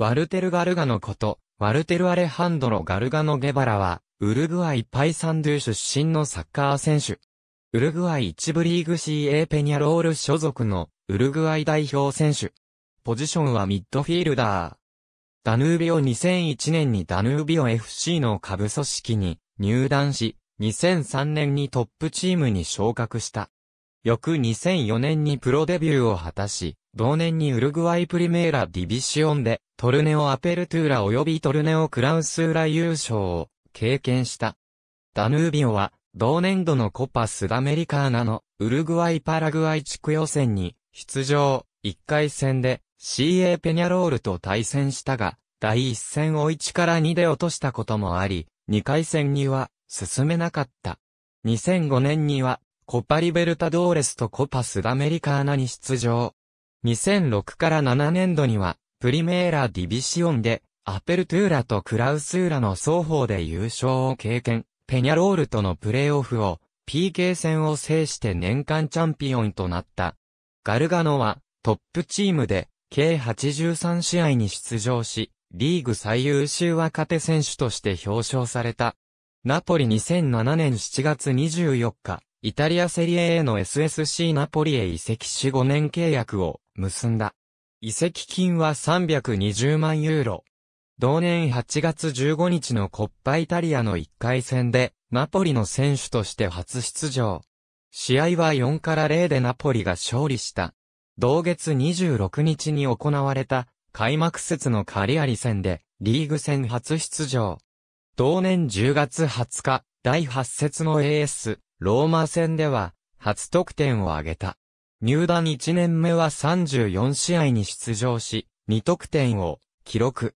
ワルテル・ガルガのこと、ワルテル・アレハンドロ・ガルガのゲバラは、ウルグアイ・パイサンドゥ出身のサッカー選手。ウルグアイ1部リーグ CA ペニャロール所属の、ウルグアイ代表選手。ポジションはミッドフィールダー。ダヌービオ2001年にダヌービオ FC の下部組織に入団し、2003年にトップチームに昇格した。翌2004年にプロデビューを果たし、同年にウルグアイプリメーラディビシオンで、トルネオアペルトゥーラ及びトルネオクラウスーラ優勝を経験した。ダヌービオは、同年度のコパスダメリカーナのウルグアイパラグアイ地区予選に出場、1回戦で CA ペニャロールと対戦したが、第1戦を1から2で落としたこともあり、2回戦には進めなかった。2005年にはコパリベルタドーレスとコパスダメリカーナに出場。2006から7年度には、プリメーラディビシオンで、アペルトゥーラとクラウスーラの双方で優勝を経験、ペニャロールとのプレーオフを、PK 戦を制して年間チャンピオンとなった。ガルガノは、トップチームで、計83試合に出場し、リーグ最優秀若手選手として表彰された。ナポリ2007年7月24日、イタリアセリエ A の SSC ナポリへ移籍し5年契約を結んだ。移籍金は320万ユーロ。同年8月15日のコッパイタリアの1回戦で、ナポリの選手として初出場。試合は4から0でナポリが勝利した。同月26日に行われた、開幕節のカリアリ戦で、リーグ戦初出場。同年10月20日、第8節の AS、ローマ戦では、初得点を挙げた。入団1年目は34試合に出場し、2得点を記録。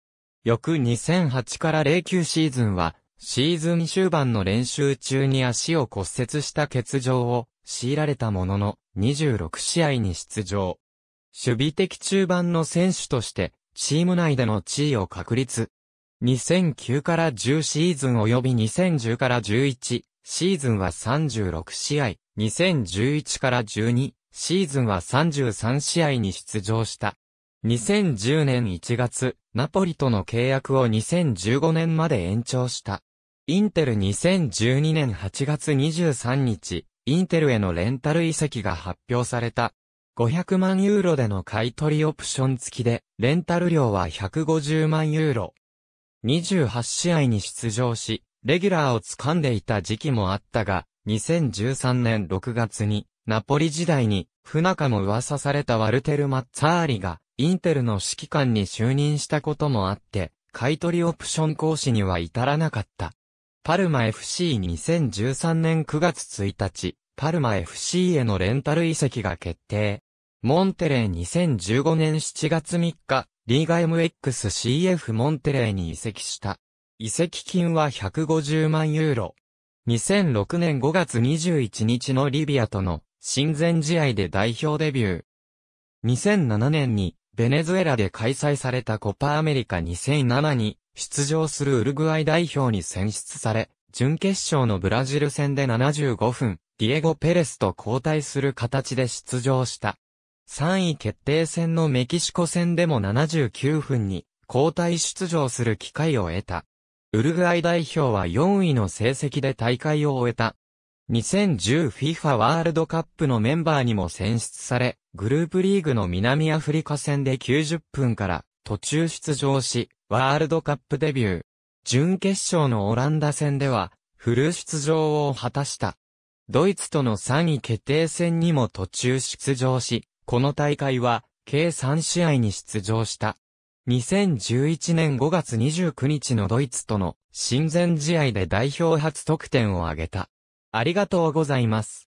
翌2008から09シーズンは、シーズン終盤の練習中に足を骨折した欠場を強いられたものの、26試合に出場。守備的中盤の選手として、チーム内での地位を確立。2009から10シーズン及び2010から11、シーズンは36試合、2011から12、シーズンは33試合に出場した。2010年1月、ナポリとの契約を2015年まで延長した。インテル2012年8月23日、インテルへのレンタル移籍が発表された。500万ユーロでの買い取りオプション付きで、レンタル料は150万ユーロ。28試合に出場し、レギュラーを掴んでいた時期もあったが、2013年6月に、ナポリ時代に、不仲も噂されたワルテル・マッツァーリが、インテルの指揮官に就任したこともあって、買取オプション行使には至らなかった。パルマ FC2013 年9月1日、パルマ FC へのレンタル移籍が決定。モンテレー2015年7月3日、リーガ MXCF モンテレーに移籍した。移籍金は150万ユーロ。2006年5月21日のリビアとの親善試合で代表デビュー。2007年にベネズエラで開催されたコパアメリカ2007に出場するウルグアイ代表に選出され、準決勝のブラジル戦で75分、ディエゴ・ペレスと交代する形で出場した。3位決定戦のメキシコ戦でも79分に交代出場する機会を得た。ウルグアイ代表は4位の成績で大会を終えた。2010FIFA ワールドカップのメンバーにも選出され、グループリーグの南アフリカ戦で90分から途中出場し、ワールドカップデビュー。準決勝のオランダ戦では、フル出場を果たした。ドイツとの3位決定戦にも途中出場し、この大会は、計3試合に出場した。2011年5月29日のドイツとの親善試合で代表初得点を挙げた。ありがとうございます。